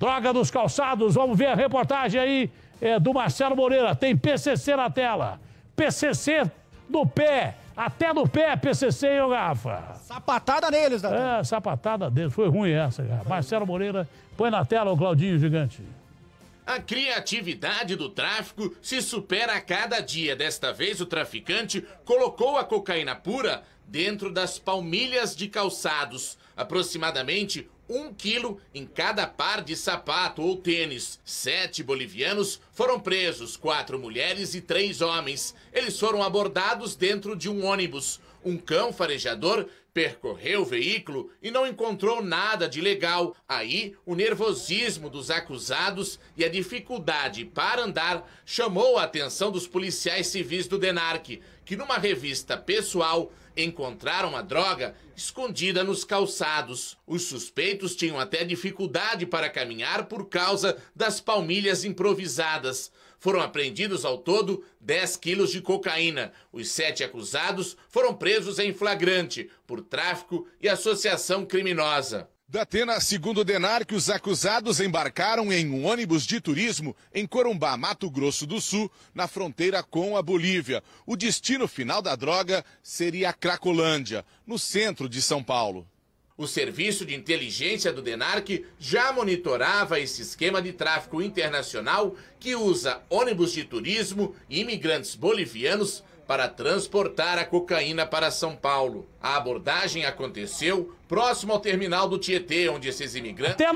Droga dos calçados, vamos ver a reportagem aí é, do Marcelo Moreira. Tem PCC na tela. PCC no pé. Até no pé, PCC, hein, Garrafa? Sapatada neles, né? É, sapatada deles. Foi ruim essa, Garrafa. Marcelo Moreira, põe na tela o Claudinho Gigante. A criatividade do tráfico se supera a cada dia. Desta vez, o traficante colocou a cocaína pura dentro das palmilhas de calçados, aproximadamente um quilo em cada par de sapato ou tênis. Sete bolivianos foram presos, quatro mulheres e três homens. Eles foram abordados dentro de um ônibus. Um cão farejador percorreu o veículo e não encontrou nada de legal. Aí, o nervosismo dos acusados e a dificuldade para andar chamou a atenção dos policiais civis do DENARC, que numa revista pessoal encontraram a droga escondida nos calçados. Os suspeitos tinham até dificuldade para caminhar por causa das palmilhas improvisadas. Foram apreendidos ao todo 10 quilos de cocaína. Os sete acusados foram presos em flagrante por tráfico e associação criminosa. Datena, segundo o Denar, que os acusados embarcaram em um ônibus de turismo em Corumbá, Mato Grosso do Sul, na fronteira com a Bolívia. O destino final da droga seria a Cracolândia, no centro de São Paulo. O serviço de inteligência do DENARC já monitorava esse esquema de tráfico internacional que usa ônibus de turismo e imigrantes bolivianos para transportar a cocaína para São Paulo. A abordagem aconteceu próximo ao terminal do Tietê, onde esses imigrantes.